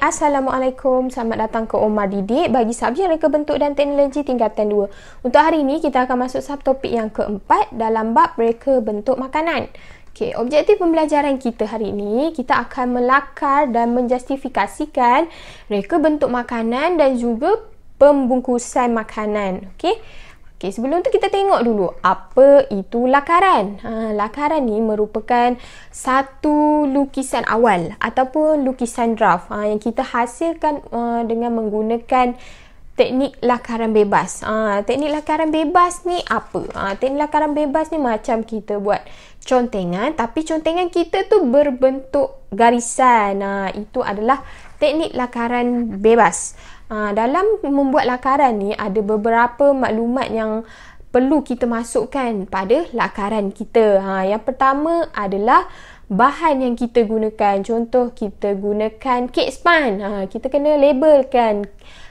Assalamualaikum. Selamat datang ke Omar Didik bagi subjek reka bentuk dan teknologi tingkatan 2. Untuk hari ini, kita akan masuk subtopik yang keempat dalam bab reka bentuk makanan. Okay, objektif pembelajaran kita hari ini, kita akan melakar dan menjustifikasikan reka bentuk makanan dan juga pembungkusan makanan. Okay. Okay, sebelum tu kita tengok dulu apa itu lakaran. Ha, lakaran ni merupakan satu lukisan awal ataupun lukisan draft ha, yang kita hasilkan uh, dengan menggunakan teknik lakaran bebas. Ha, teknik lakaran bebas ni apa? Ha, teknik lakaran bebas ni macam kita buat contengan tapi contengan kita tu berbentuk garisan. Ha, itu adalah teknik lakaran bebas. Ha, dalam membuat lakaran ni ada beberapa maklumat yang perlu kita masukkan pada lakaran kita. Ha, yang pertama adalah bahan yang kita gunakan. Contoh kita gunakan cake span. Ha, kita kena labelkan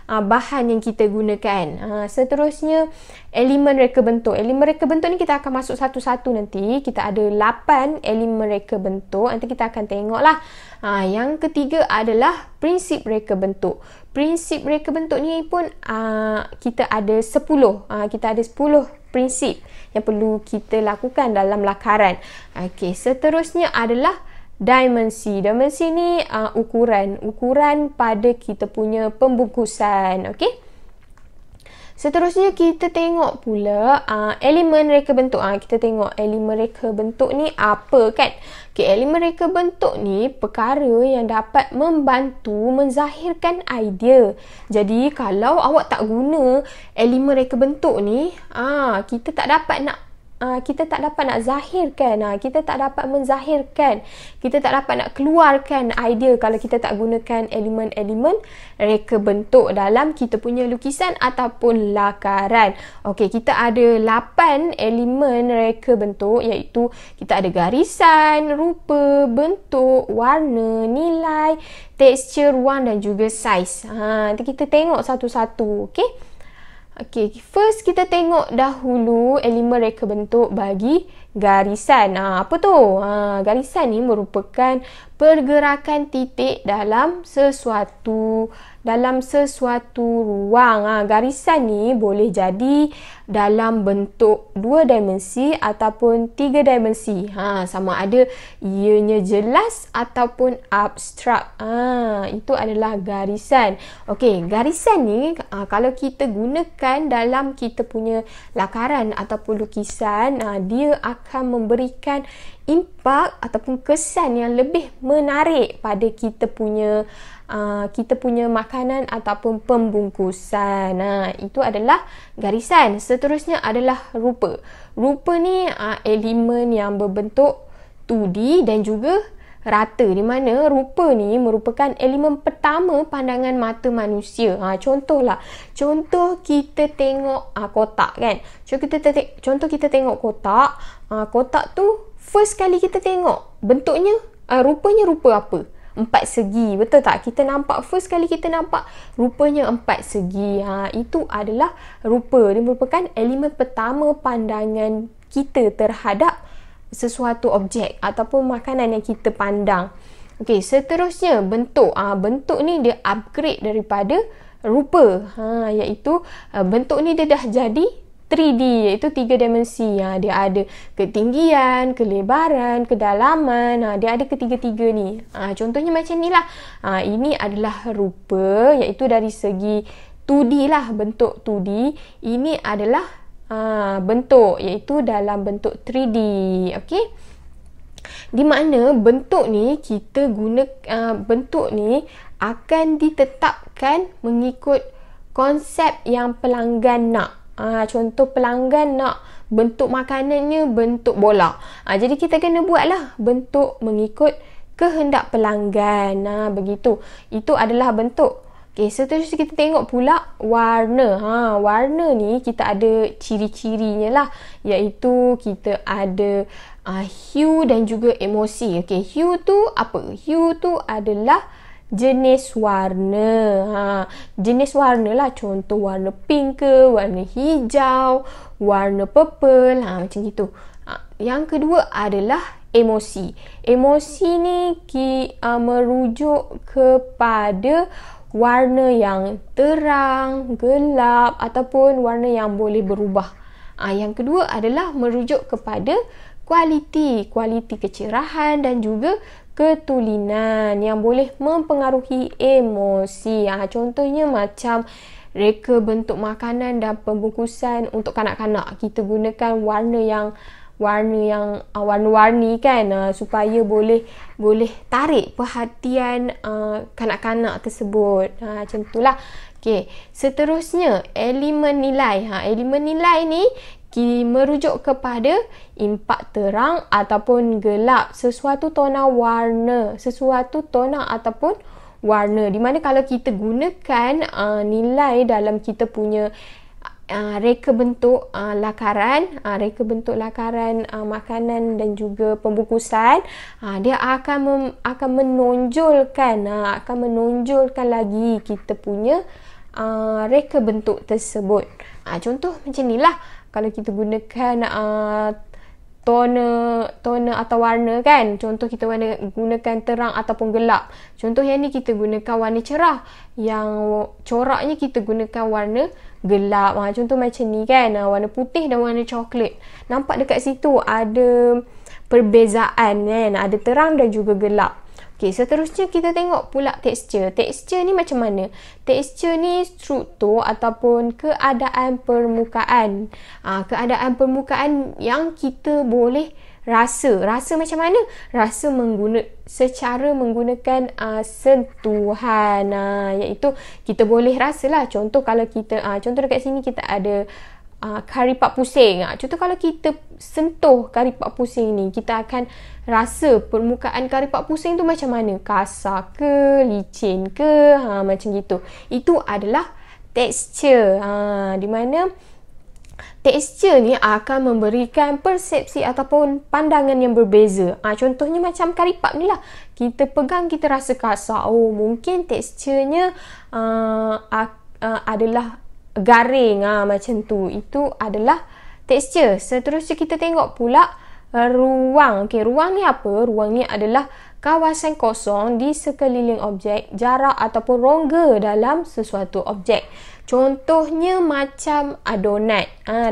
uh, bahan yang kita gunakan. Uh, seterusnya elemen reka bentuk. Elemen reka bentuk ni kita akan masuk satu-satu nanti. Kita ada 8 elemen reka bentuk. Nanti kita akan tengoklah. Ha, yang ketiga adalah prinsip reka bentuk. Prinsip reka bentuk ni pun uh, kita ada 10. Uh, kita ada 10 prinsip yang perlu kita lakukan dalam lakaran. Okey, seterusnya adalah dimensi. Dimensi ni uh, ukuran, ukuran pada kita punya pembungkusan, okey? Seterusnya kita tengok pula uh, elemen reka bentuk. Uh, kita tengok elemen reka bentuk ni apa kan? Okay, elemen reka bentuk ni perkara yang dapat membantu menzahirkan idea. Jadi kalau awak tak guna elemen reka bentuk ni, ah uh, kita tak dapat nak uh, kita tak dapat nak zahirkan uh, kita tak dapat menzahirkan kita tak dapat nak keluarkan idea kalau kita tak gunakan elemen-elemen reka bentuk dalam kita punya lukisan ataupun lakaran okey kita ada 8 elemen reka bentuk iaitu kita ada garisan rupa bentuk warna nilai tekstur, ruang dan juga size ha ah, kita tengok satu-satu okey Okay, first kita tengok dahulu elemen reka bentuk bagi garisan. Ha, apa tu? Ha, garisan ni merupakan pergerakan titik dalam sesuatu dalam sesuatu ruang ha, garisan ni boleh jadi dalam bentuk dua dimensi ataupun tiga dimensi ha, sama ada ianya jelas ataupun abstrak ha, itu adalah garisan okey garisan ni ha, kalau kita gunakan dalam kita punya lakaran ataupun lukisan ha, dia akan memberikan impak ataupun kesan yang lebih menarik pada kita punya uh, kita punya makanan ataupun pembungkusan. Nah, itu adalah garisan. Seterusnya adalah rupa. Rupa ni uh, elemen yang berbentuk 2D dan juga rata di mana rupa ni merupakan elemen pertama pandangan mata manusia. Ha contohlah. Contoh kita tengok ha, kotak kan. Contoh kita te- contoh kita tengok kotak. Ha kotak tu first kali kita tengok bentuknya uh, rupanya rupa apa empat segi betul tak kita nampak first kali kita nampak rupanya empat segi ha itu adalah rupa dia merupakan elemen pertama pandangan kita terhadap sesuatu objek ataupun makanan yang kita pandang okey seterusnya bentuk ha, bentuk ni dia upgrade daripada rupa ha iaitu ah, bentuk ni dia dah jadi 3D iaitu 3 dimensi ha, dia ada ketinggian, kelebaran, kedalaman ha, dia ada ketiga-tiga ni ha, contohnya macam ni lah ha, ini adalah rupa iaitu dari segi 2D lah bentuk 2D ini adalah ha, bentuk iaitu dalam bentuk 3D ok di mana bentuk ni kita guna ha, bentuk ni akan ditetapkan mengikut konsep yang pelanggan nak Ah, contoh pelanggan nak bentuk makanannya bentuk bola. Ah, jadi kita kena buatlah bentuk mengikut kehendak pelanggan. Nah, ha, begitu. Itu adalah bentuk. Okay, seterusnya kita tengok pula warna. Ha, warna ni kita ada ciri-cirinya lah iaitu kita ada uh, hue dan juga emosi. Okay, hue tu apa? Hue tu adalah jenis warna. Ha, jenis warna lah contoh warna pink ke, warna hijau, warna purple, ha, macam gitu. Ha, yang kedua adalah emosi. Emosi ni ki, uh, merujuk kepada warna yang terang, gelap ataupun warna yang boleh berubah. Ha, yang kedua adalah merujuk kepada kualiti, kualiti kecerahan dan juga ketulinan yang boleh mempengaruhi emosi. Ha, contohnya macam reka bentuk makanan dan pembungkusan untuk kanak-kanak. Kita gunakan warna yang warna yang uh, warna-warni kan uh, supaya boleh boleh tarik perhatian uh, kanak-kanak tersebut. Ha macam itulah. Okey, seterusnya elemen nilai. Ha elemen nilai ni merujuk kepada impak terang ataupun gelap sesuatu tona warna sesuatu tona ataupun warna di mana kalau kita gunakan uh, nilai dalam kita punya uh, reka bentuk uh, lakaran uh, reka bentuk lakaran uh, makanan dan juga pembungkusan uh, dia akan akan menonjolkan uh, akan menonjolkan lagi kita punya uh, reka bentuk tersebut. Uh, contoh macam ni lah. Kalau kita gunakan uh, tone, tone atau warna kan. Contoh kita warna, gunakan terang ataupun gelap. Contoh yang ni kita gunakan warna cerah. Yang coraknya kita gunakan warna gelap. Uh, contoh macam ni kan. Uh, warna putih dan warna coklat. Nampak dekat situ ada perbezaan kan. Ada terang dan juga gelap. Okay, seterusnya kita tengok pula tekstur. Tekstur ni macam mana? Tekstur ni struktur ataupun keadaan permukaan. Ha, keadaan permukaan yang kita boleh rasa. Rasa macam mana? Rasa mengguna, secara menggunakan uh, sentuhan. Ha, iaitu kita boleh rasalah. Contoh kalau kita, ha, contoh dekat sini kita ada uh, kari pak pusing. Ah, contoh kalau kita sentuh kari pak pusing ni, kita akan rasa permukaan kari pak pusing tu macam mana? Kasar ke, licin ke, ha macam gitu. Itu adalah texture. Ha di mana texture ni akan memberikan persepsi ataupun pandangan yang berbeza. Ha, contohnya macam kari ni lah. Kita pegang kita rasa kasar. Oh mungkin texturenya uh, uh, adalah garing ah macam tu itu adalah texture seterusnya kita tengok pula ah, ruang okey ruang ni apa ruang ni adalah kawasan kosong di sekeliling objek jarak ataupun rongga dalam sesuatu objek contohnya macam ah, donat ah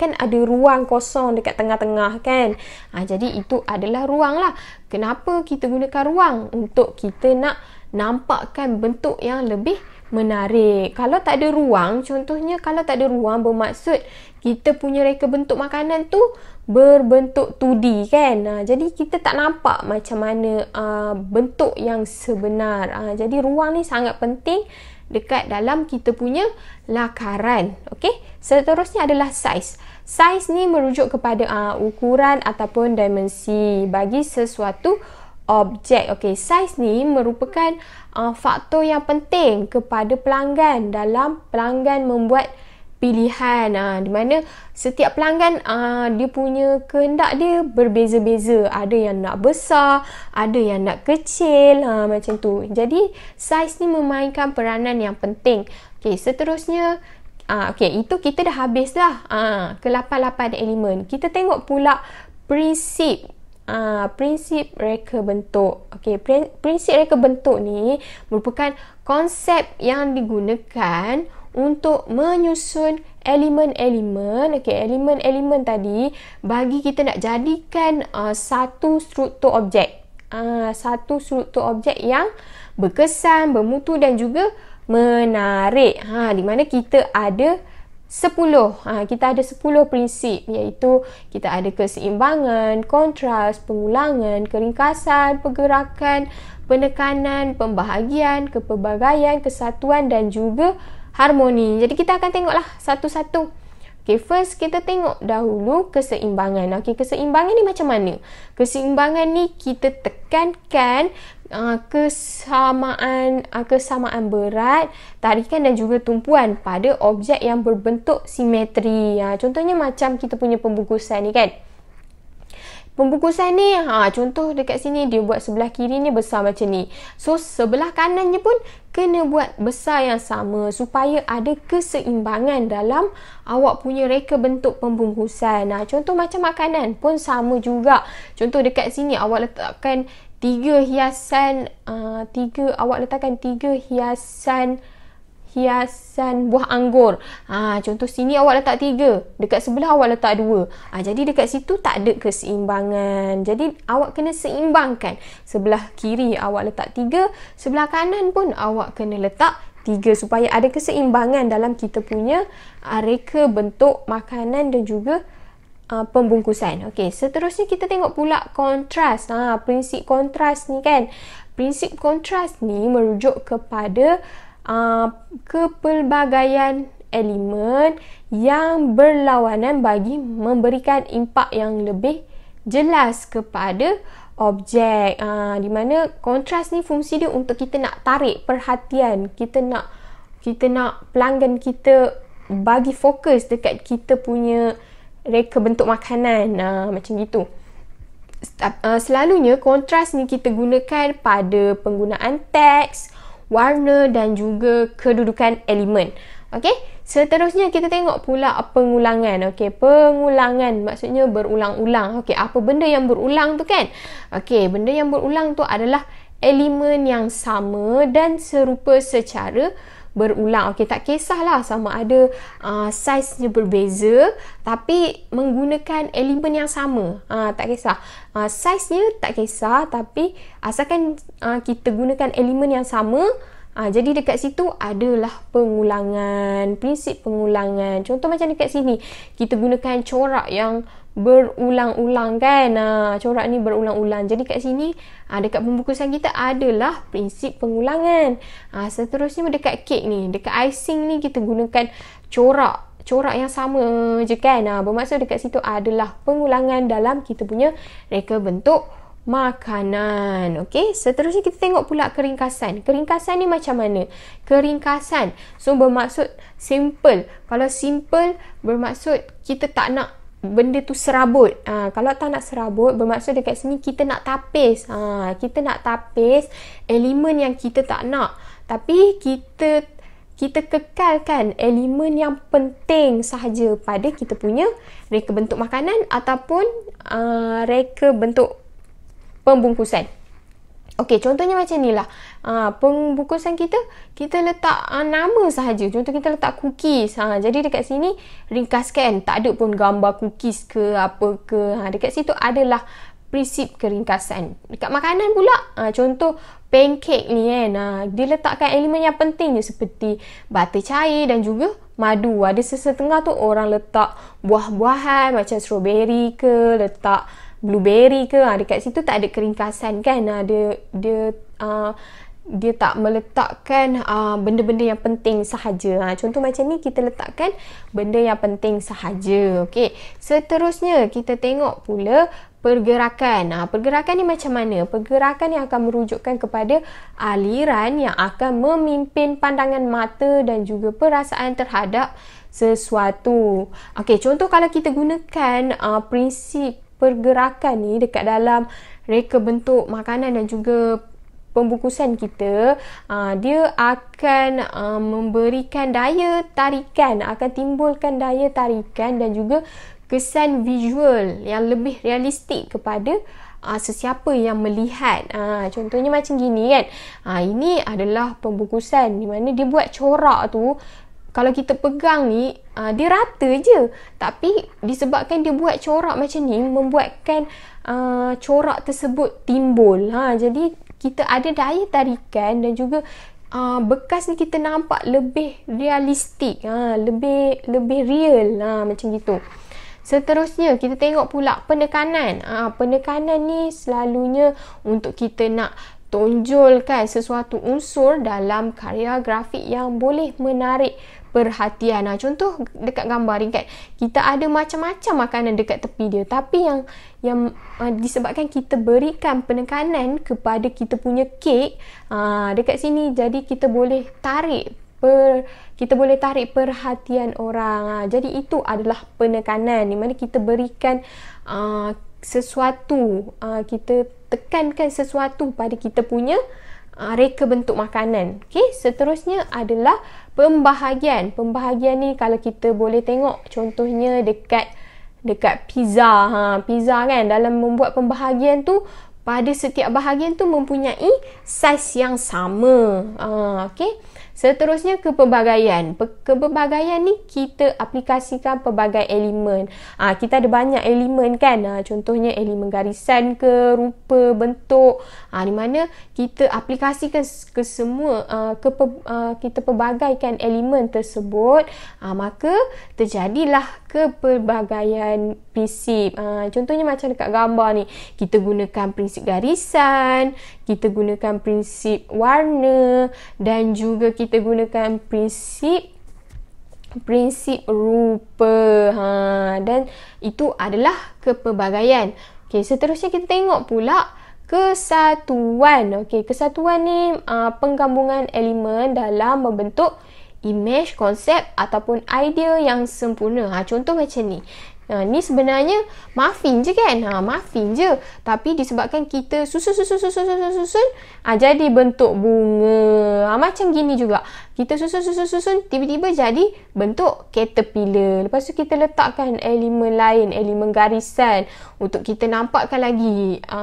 kan ada ruang kosong dekat tengah-tengah kan ah jadi itu adalah ruang lah kenapa kita gunakan ruang untuk kita nak nampakkan bentuk yang lebih menarik. Kalau tak ada ruang, contohnya kalau tak ada ruang bermaksud kita punya reka bentuk makanan tu berbentuk 2D kan. Ha, jadi kita tak nampak macam mana uh, bentuk yang sebenar. Ha, jadi ruang ni sangat penting dekat dalam kita punya lakaran. Okey. Seterusnya adalah size. Size ni merujuk kepada uh, ukuran ataupun dimensi bagi sesuatu objek. Okey, saiz ni merupakan uh, faktor yang penting kepada pelanggan dalam pelanggan membuat pilihan. Uh, di mana setiap pelanggan uh, dia punya kehendak dia berbeza-beza. Ada yang nak besar, ada yang nak kecil, uh, macam tu. Jadi, saiz ni memainkan peranan yang penting. Okey, seterusnya Ah, okay, itu kita dah habis lah ah, ke 8 elemen. Kita tengok pula prinsip uh, prinsip reka bentuk. Okey, prinsip reka bentuk ni merupakan konsep yang digunakan untuk menyusun elemen-elemen, okey, elemen-elemen tadi bagi kita nak jadikan uh, satu struktur objek. Uh, satu struktur objek yang berkesan, bermutu dan juga menarik. Ha, di mana kita ada 10. Ha, kita ada 10 prinsip iaitu kita ada keseimbangan, kontras, pengulangan, keringkasan, pergerakan, penekanan, pembahagian, kepelbagaian, kesatuan dan juga harmoni. Jadi kita akan tengoklah satu-satu. Okay, first kita tengok dahulu keseimbangan. Okay, keseimbangan ni macam mana? Keseimbangan ni kita tekankan uh, kesamaan uh, kesamaan berat tarikan dan juga tumpuan pada objek yang berbentuk simetri. Uh, contohnya macam kita punya pembungkusan ni kan. Pembungkusan ni ha contoh dekat sini dia buat sebelah kiri ni besar macam ni. So sebelah kanannya pun kena buat besar yang sama supaya ada keseimbangan dalam awak punya reka bentuk pembungkusan. Nah, ha, contoh macam makanan pun sama juga. Contoh dekat sini awak letakkan tiga hiasan uh, tiga awak letakkan tiga hiasan hiasan buah anggur. Ha, contoh sini awak letak tiga. Dekat sebelah awak letak dua. Ha, jadi dekat situ tak ada keseimbangan. Jadi awak kena seimbangkan. Sebelah kiri awak letak tiga. Sebelah kanan pun awak kena letak tiga. Supaya ada keseimbangan dalam kita punya ah, reka bentuk makanan dan juga uh, pembungkusan. Okey, seterusnya kita tengok pula kontras. Ha, prinsip kontras ni kan. Prinsip kontras ni merujuk kepada uh, kepelbagaian elemen yang berlawanan bagi memberikan impak yang lebih jelas kepada objek. Uh, di mana kontras ni fungsi dia untuk kita nak tarik perhatian, kita nak kita nak pelanggan kita bagi fokus dekat kita punya reka bentuk makanan uh, macam gitu. Uh, selalunya kontras ni kita gunakan pada penggunaan teks, warna dan juga kedudukan elemen. Okey, seterusnya kita tengok pula pengulangan. Okey, pengulangan maksudnya berulang-ulang. Okey, apa benda yang berulang tu kan? Okey, benda yang berulang tu adalah elemen yang sama dan serupa secara uh, berulang. Okey, tak kisahlah sama ada uh, saiznya berbeza tapi menggunakan elemen yang sama. Uh, tak kisah. Uh, ah, saiznya tak kisah tapi asalkan uh, kita gunakan elemen yang sama, uh, jadi dekat situ adalah pengulangan, prinsip pengulangan. Contoh macam dekat sini, kita gunakan corak yang berulang-ulang kan ha, corak ni berulang-ulang jadi kat sini ha, dekat pembukusan kita adalah prinsip pengulangan ha, seterusnya dekat kek ni dekat icing ni kita gunakan corak corak yang sama je kan ha, bermaksud dekat situ adalah pengulangan dalam kita punya reka bentuk makanan. Okey, seterusnya kita tengok pula keringkasan. Keringkasan ni macam mana? Keringkasan. So bermaksud simple. Kalau simple bermaksud kita tak nak benda tu serabut. Ha, kalau tak nak serabut, bermaksud dekat sini kita nak tapis. Ha, kita nak tapis elemen yang kita tak nak. Tapi kita kita kekalkan elemen yang penting sahaja pada kita punya reka bentuk makanan ataupun uh, reka bentuk pembungkusan. Okey, contohnya macam ni lah. Ha, ah, pembungkusan kita, kita letak ha, nama sahaja. Contoh kita letak cookies. Ha, jadi dekat sini, ringkaskan. Tak ada pun gambar cookies ke apa ke. Ha, dekat situ adalah prinsip keringkasan. Dekat makanan pula, ha, contoh pancake ni kan. Ha, dia letakkan elemen yang penting je seperti butter cair dan juga madu. Ada sesetengah tu orang letak buah-buahan macam strawberry ke, letak blueberry ke ha, dekat situ tak ada keringkasan kan ha, dia dia uh, dia tak meletakkan uh, benda-benda yang penting sahaja. Ha, contoh macam ni kita letakkan benda yang penting sahaja. Okey. Seterusnya kita tengok pula pergerakan. Ha, pergerakan ni macam mana? Pergerakan yang akan merujukkan kepada aliran yang akan memimpin pandangan mata dan juga perasaan terhadap sesuatu. Okey, contoh kalau kita gunakan uh, prinsip pergerakan ni dekat dalam reka bentuk makanan dan juga pembungkusan kita ah, dia akan ah, memberikan daya tarikan akan timbulkan daya tarikan dan juga kesan visual yang lebih realistik kepada uh, sesiapa yang melihat uh, contohnya macam gini kan uh, ini adalah pembungkusan di mana dia buat corak tu kalau kita pegang ni uh, dia rata je tapi disebabkan dia buat corak macam ni membuatkan uh, corak tersebut timbul ha jadi kita ada daya tarikan dan juga uh, bekas ni kita nampak lebih realistik ha lebih lebih real ha macam gitu seterusnya kita tengok pula penekanan ha penekanan ni selalunya untuk kita nak tonjolkan sesuatu unsur dalam karya grafik yang boleh menarik perhatian. Nah ha, Contoh dekat gambar ringkat, kita ada macam-macam makanan dekat tepi dia. Tapi yang yang uh, disebabkan kita berikan penekanan kepada kita punya kek uh, dekat sini, jadi kita boleh tarik per kita boleh tarik perhatian orang. Ha. Jadi itu adalah penekanan di mana kita berikan uh, sesuatu, uh, kita tekankan sesuatu pada kita punya uh, Ah, reka bentuk makanan. Okey, seterusnya adalah pembahagian. Pembahagian ni kalau kita boleh tengok contohnya dekat dekat pizza ha pizza kan dalam membuat pembahagian tu pada setiap bahagian tu mempunyai saiz yang sama. Ah ha, okey. Seterusnya kepelbagaian. Kepelbagaian ni kita aplikasikan pelbagai elemen. Ha, kita ada banyak elemen kan. Ha, contohnya elemen garisan ke, rupa, bentuk. Ha, di mana kita aplikasikan ke semua, ha, ke, ha, kita pelbagaikan elemen tersebut. Ha, maka terjadilah kepelbagaian prinsip uh, contohnya macam dekat gambar ni kita gunakan prinsip garisan kita gunakan prinsip warna dan juga kita gunakan prinsip prinsip rupa ha dan itu adalah kepelbagaian okey seterusnya kita tengok pula kesatuan okey kesatuan ni uh, penggabungan elemen dalam membentuk image konsep ataupun idea yang sempurna ha contoh macam ni Ha, ni sebenarnya muffin je kan? Ha, muffin je. Tapi disebabkan kita susun, susun, susun, susun, susun. Ha, jadi bentuk bunga. Ha, macam gini juga. Kita susun, susun, susun. Tiba-tiba jadi bentuk caterpillar. Lepas tu kita letakkan elemen lain. Elemen garisan. Untuk kita nampakkan lagi. Ha,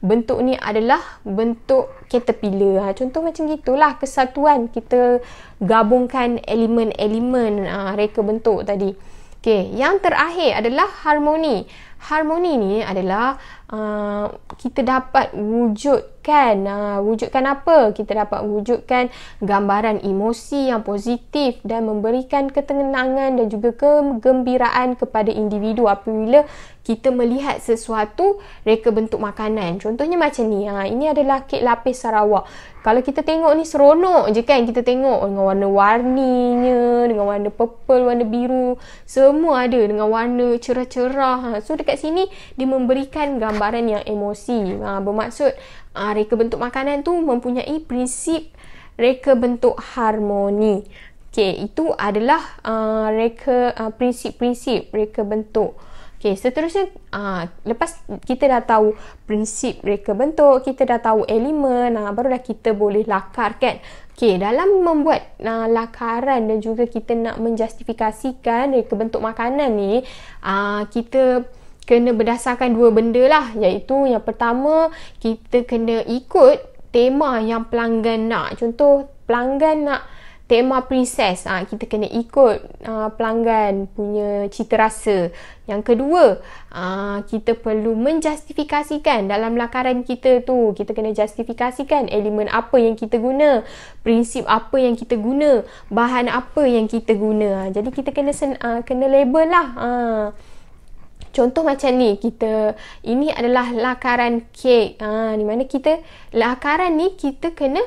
bentuk ni adalah bentuk caterpillar. Ha, contoh macam gitulah. Kesatuan kita gabungkan elemen-elemen ha, reka bentuk tadi. Okay, yang terakhir adalah harmoni. Harmoni ni adalah uh, kita dapat wujudkan uh, wujudkan apa? Kita dapat wujudkan gambaran emosi yang positif dan memberikan ketenangan dan juga kegembiraan kepada individu apabila kita melihat sesuatu reka bentuk makanan. Contohnya macam ni. Ha, ini adalah kek lapis Sarawak. Kalau kita tengok ni seronok je kan. Kita tengok dengan warna warninya, dengan warna purple, warna biru. Semua ada dengan warna cerah-cerah. Ha. So dekat sini dia memberikan gambaran yang emosi. Ha, bermaksud ha, reka bentuk makanan tu mempunyai prinsip reka bentuk harmoni. Okay, itu adalah uh, reka uh, prinsip-prinsip reka bentuk. Okay, seterusnya, uh, lepas kita dah tahu prinsip reka bentuk, kita dah tahu elemen, uh, ah, barulah kita boleh lakar kan. Okay, dalam membuat uh, lakaran dan juga kita nak menjustifikasikan reka bentuk makanan ni, uh, kita kena berdasarkan dua benda lah. Iaitu yang pertama, kita kena ikut tema yang pelanggan nak. Contoh, pelanggan nak tema princess ah kita kena ikut ah, pelanggan punya cita rasa. Yang kedua, ah, kita perlu menjustifikasikan dalam lakaran kita tu. Kita kena justifikasikan elemen apa yang kita guna, prinsip apa yang kita guna, bahan apa yang kita guna. Ah, jadi kita kena sen- ah, kena label lah. Ah. Contoh macam ni kita ini adalah lakaran kek. Ah ha, di mana kita lakaran ni kita kena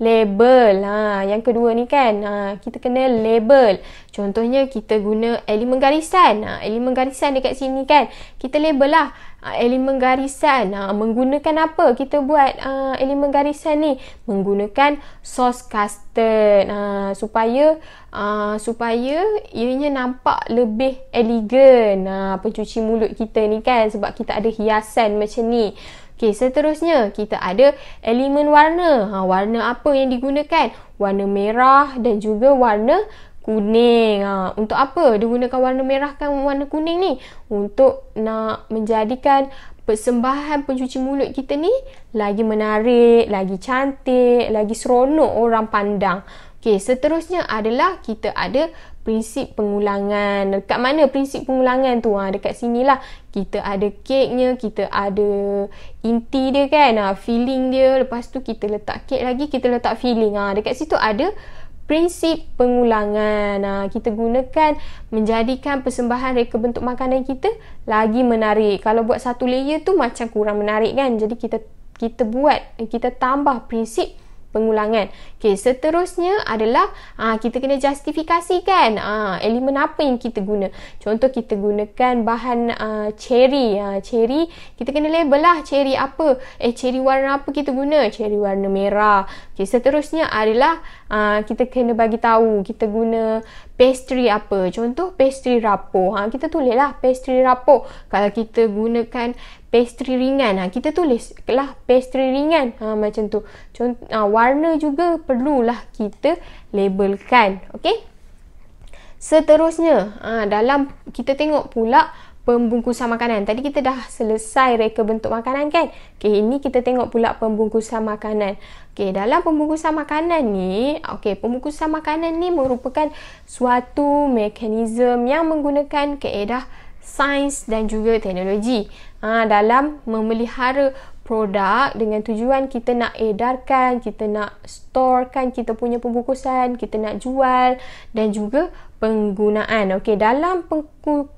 label. Ha, yang kedua ni kan, ha, kita kena label. Contohnya kita guna elemen garisan. Ha, elemen garisan dekat sini kan, kita label lah. Ha, elemen garisan ha, menggunakan apa kita buat ha, elemen garisan ni menggunakan sos custard ha, supaya ha, supaya ianya nampak lebih elegan ha, pencuci mulut kita ni kan sebab kita ada hiasan macam ni Okey, seterusnya kita ada elemen warna. Ha, warna apa yang digunakan? Warna merah dan juga warna kuning. Ha, untuk apa dia gunakan warna merah dan warna kuning ni? Untuk nak menjadikan persembahan pencuci mulut kita ni lagi menarik, lagi cantik, lagi seronok orang pandang. Okey, seterusnya adalah kita ada prinsip pengulangan. Dekat mana prinsip pengulangan tu? Ha, dekat sini lah. Kita ada keknya, kita ada inti dia kan, ha, feeling dia. Lepas tu kita letak kek lagi, kita letak feeling. Ha, dekat situ ada prinsip pengulangan. Ha, kita gunakan menjadikan persembahan reka bentuk makanan kita lagi menarik. Kalau buat satu layer tu macam kurang menarik kan. Jadi kita kita buat, kita tambah prinsip pengulangan. Okey, seterusnya adalah ha, kita kena justifikasikan ha, elemen apa yang kita guna. Contoh kita gunakan bahan ha, cherry. Ha, cherry, kita kena label lah cherry apa. Eh, cherry warna apa kita guna? Cherry warna merah. Okey, seterusnya adalah ha, kita kena bagi tahu kita guna pastry apa. Contoh pastry rapuh. Ha, kita tulislah pastry rapuh. Kalau kita gunakan pastry ringan, ha, kita tulislah pastry ringan. Ha, macam tu. Contoh, ha, warna juga perlulah kita labelkan. Okey. Seterusnya, ha, dalam kita tengok pula pembungkusan makanan. Tadi kita dah selesai reka bentuk makanan kan? Okey, ini kita tengok pula pembungkusan makanan. Okey, dalam pembungkusan makanan ni, okey, pembungkusan makanan ni merupakan suatu mekanisme yang menggunakan kaedah sains dan juga teknologi ha, dalam memelihara produk dengan tujuan kita nak edarkan, kita nak storekan kita punya pembungkusan, kita nak jual dan juga penggunaan. Okey, dalam pengku-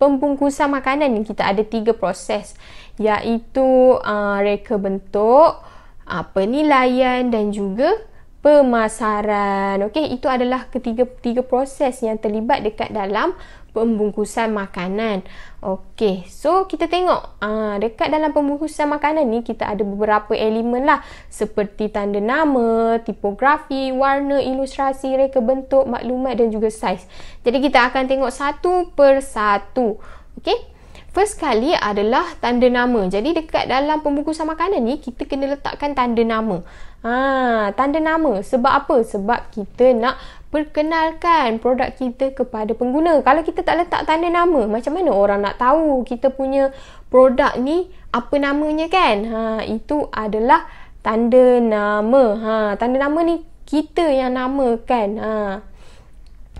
pembungkusan makanan ni kita ada tiga proses iaitu uh, reka bentuk, uh, penilaian dan juga pemasaran. Okey, itu adalah ketiga tiga proses yang terlibat dekat dalam pembungkusan makanan. Okey, so kita tengok uh, dekat dalam pembungkusan makanan ni kita ada beberapa elemen lah seperti tanda nama, tipografi, warna, ilustrasi, reka bentuk, maklumat dan juga saiz. Jadi kita akan tengok satu per satu. Okey, First kali adalah tanda nama. Jadi dekat dalam pembungkusan makanan ni kita kena letakkan tanda nama. Ha, tanda nama sebab apa? Sebab kita nak perkenalkan produk kita kepada pengguna. Kalau kita tak letak tanda nama, macam mana orang nak tahu kita punya produk ni apa namanya kan? Ha, itu adalah tanda nama. Ha, tanda nama ni kita yang namakan. Ha,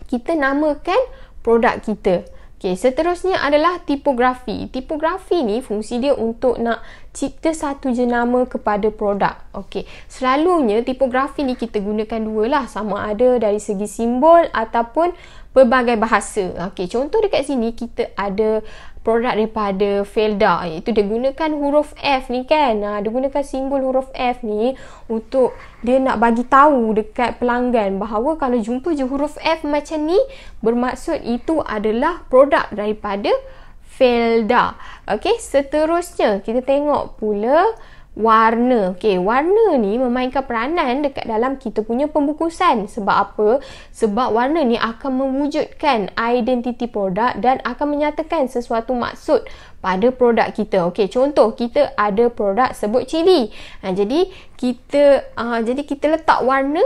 kita namakan produk kita. Okay, seterusnya adalah tipografi. Tipografi ni fungsi dia untuk nak cipta satu jenama kepada produk. Okay, selalunya tipografi ni kita gunakan dua lah. Sama ada dari segi simbol ataupun pelbagai bahasa. Okay, contoh dekat sini kita ada produk daripada Felda iaitu dia gunakan huruf F ni kan. Ha, dia gunakan simbol huruf F ni untuk dia nak bagi tahu dekat pelanggan bahawa kalau jumpa je huruf F macam ni bermaksud itu adalah produk daripada Felda. Okey, seterusnya kita tengok pula warna. Okey, warna ni memainkan peranan dekat dalam kita punya pembukusan. Sebab apa? Sebab warna ni akan mewujudkan identiti produk dan akan menyatakan sesuatu maksud pada produk kita. Okey, contoh kita ada produk sebut cili. Ha, jadi kita uh, jadi kita letak warna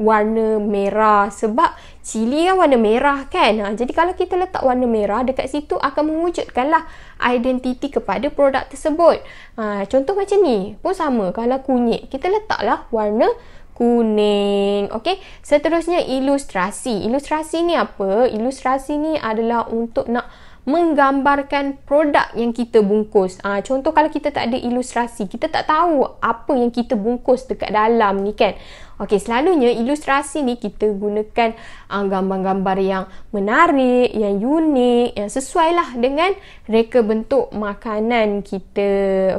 warna merah sebab cili kan warna merah kan ha, jadi kalau kita letak warna merah dekat situ akan mewujudkanlah identiti kepada produk tersebut ha, contoh macam ni pun sama kalau kunyit kita letaklah warna kuning okey seterusnya ilustrasi ilustrasi ni apa ilustrasi ni adalah untuk nak menggambarkan produk yang kita bungkus. ha, contoh kalau kita tak ada ilustrasi, kita tak tahu apa yang kita bungkus dekat dalam ni kan. Okey, selalunya ilustrasi ni kita gunakan uh, gambar-gambar yang menarik, yang unik, yang sesuai lah dengan reka bentuk makanan kita.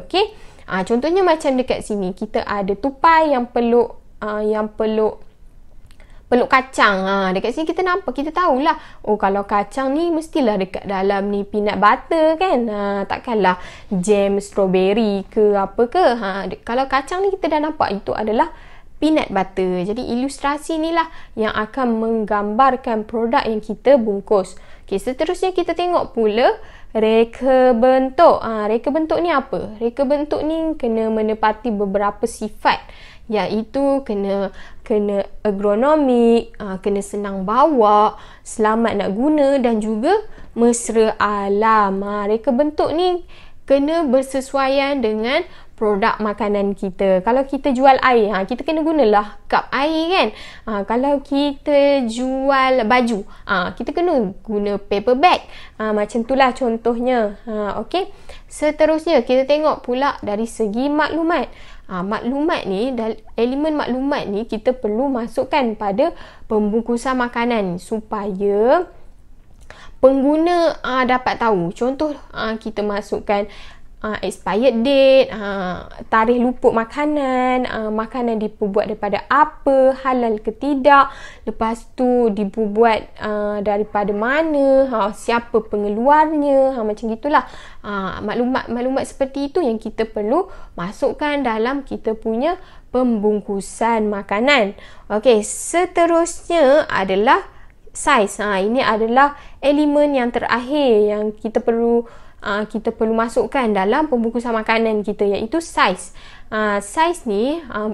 Okey. Uh, contohnya macam dekat sini kita ada tupai yang peluk uh, yang peluk peluk kacang. Ha, dekat sini kita nampak, kita tahulah. Oh, kalau kacang ni mestilah dekat dalam ni peanut butter kan. Ha, takkanlah jam strawberry ke apa ke. Ha, kalau kacang ni kita dah nampak itu adalah peanut butter. Jadi ilustrasi ni lah yang akan menggambarkan produk yang kita bungkus. Okay, seterusnya kita tengok pula reka bentuk. Ha, reka bentuk ni apa? Reka bentuk ni kena menepati beberapa sifat iaitu kena kena agronomik, ha, kena senang bawa, selamat nak guna dan juga mesra alam. Ha, reka bentuk ni kena bersesuaian dengan produk makanan kita. Kalau kita jual air, ha, kita kena gunalah kap air kan. Ha, kalau kita jual baju, ha, kita kena guna paper bag. Ha, macam itulah contohnya. Ha, okay. Seterusnya, kita tengok pula dari segi maklumat. Ha, maklumat ni, elemen maklumat ni kita perlu masukkan pada pembungkusan makanan supaya pengguna uh, dapat tahu contoh uh, kita masukkan uh, expired date, uh, tarikh luput makanan, uh, makanan diperbuat daripada apa, halal ke tidak, lepas tu diperbuat uh, daripada mana, uh, siapa pengeluarnya, uh, macam gitulah. Uh, maklumat-maklumat seperti itu yang kita perlu masukkan dalam kita punya pembungkusan makanan. Okey, seterusnya adalah saiz. Ha, ini adalah elemen yang terakhir yang kita perlu uh, kita perlu masukkan dalam pembungkusan makanan kita iaitu saiz. Uh, ah, saiz ni uh, ah,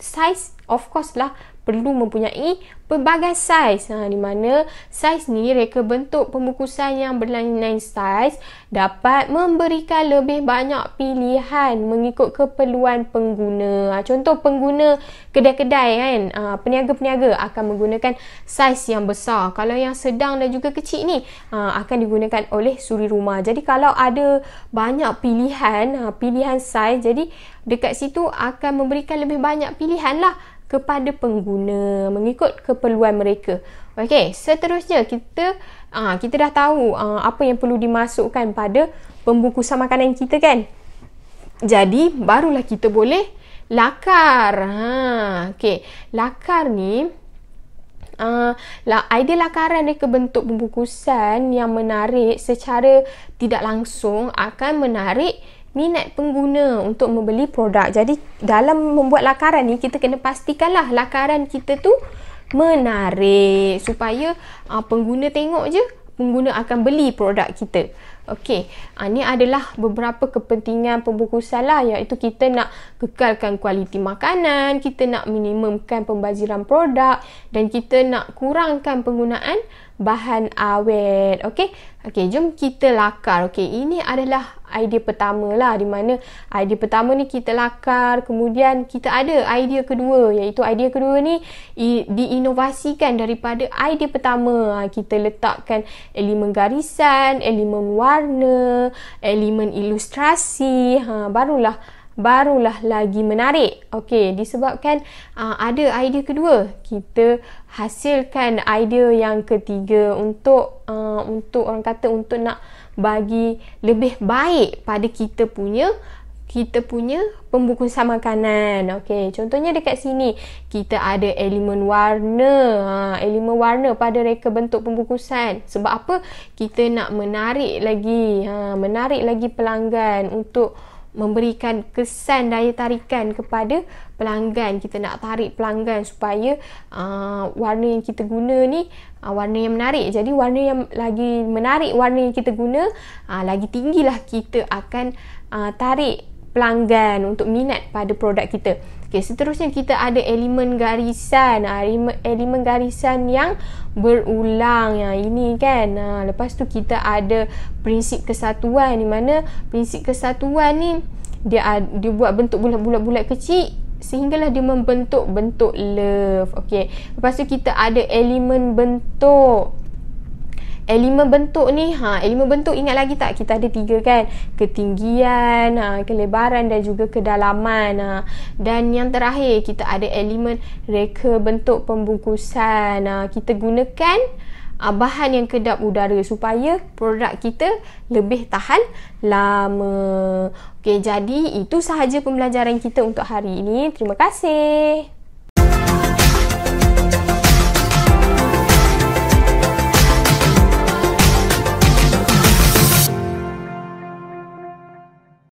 saiz of course lah perlu mempunyai pelbagai saiz ha, di mana saiz ni reka bentuk pembungkusan yang berlainan saiz dapat memberikan lebih banyak pilihan mengikut keperluan pengguna ha, contoh pengguna kedai-kedai kan ha, peniaga-peniaga akan menggunakan saiz yang besar kalau yang sedang dan juga kecil ni ha, akan digunakan oleh suri rumah jadi kalau ada banyak pilihan ha, pilihan saiz jadi dekat situ akan memberikan lebih banyak pilihan lah kepada pengguna mengikut keperluan mereka. Okey, seterusnya kita aa, ah, kita dah tahu aa, ah, apa yang perlu dimasukkan pada pembungkusan makanan kita kan. Jadi barulah kita boleh lakar. Ha, okey. Lakar ni lah uh, idea lakaran ni ke bentuk pembungkusan yang menarik secara tidak langsung akan menarik minat pengguna untuk membeli produk. Jadi dalam membuat lakaran ni kita kena pastikanlah lakaran kita tu menarik supaya uh, pengguna tengok je pengguna akan beli produk kita. Okey, ini ah, adalah beberapa kepentingan pembungkusan lah iaitu kita nak kekalkan kualiti makanan, kita nak minimumkan pembaziran produk dan kita nak kurangkan penggunaan bahan awet. Okey, okey jom kita lakar. Okey, ini adalah idea pertama lah di mana idea pertama ni kita lakar kemudian kita ada idea kedua iaitu idea kedua ni diinovasikan daripada idea pertama ha, kita letakkan elemen garisan elemen warna elemen ilustrasi ha, barulah barulah lagi menarik okey disebabkan uh, ada idea kedua kita hasilkan idea yang ketiga untuk uh, untuk orang kata untuk nak bagi lebih baik pada kita punya kita punya pembungkusan makanan. Okey, contohnya dekat sini kita ada elemen warna. Ha, elemen warna pada reka bentuk pembungkusan. Sebab apa? Kita nak menarik lagi ha menarik lagi pelanggan untuk memberikan kesan daya tarikan kepada pelanggan kita nak tarik pelanggan supaya uh, warna yang kita guna ni uh, warna yang menarik jadi warna yang lagi menarik warna yang kita guna uh, lagi tinggilah kita akan uh, tarik pelanggan untuk minat pada produk kita Okey, seterusnya kita ada elemen garisan. Ah, elemen garisan yang berulang. Yang ah, ini kan. Ah, lepas tu kita ada prinsip kesatuan. Di mana prinsip kesatuan ni dia, dia buat bentuk bulat bulat kecil sehinggalah dia membentuk bentuk love. Okey. Lepas tu kita ada elemen bentuk elemen eh, bentuk ni ha elemen eh, bentuk ingat lagi tak kita ada tiga kan ketinggian ha, kelebaran dan juga kedalaman ha. dan yang terakhir kita ada elemen reka bentuk pembungkusan ha. kita gunakan ha, bahan yang kedap udara supaya produk kita lebih tahan lama okey jadi itu sahaja pembelajaran kita untuk hari ini terima kasih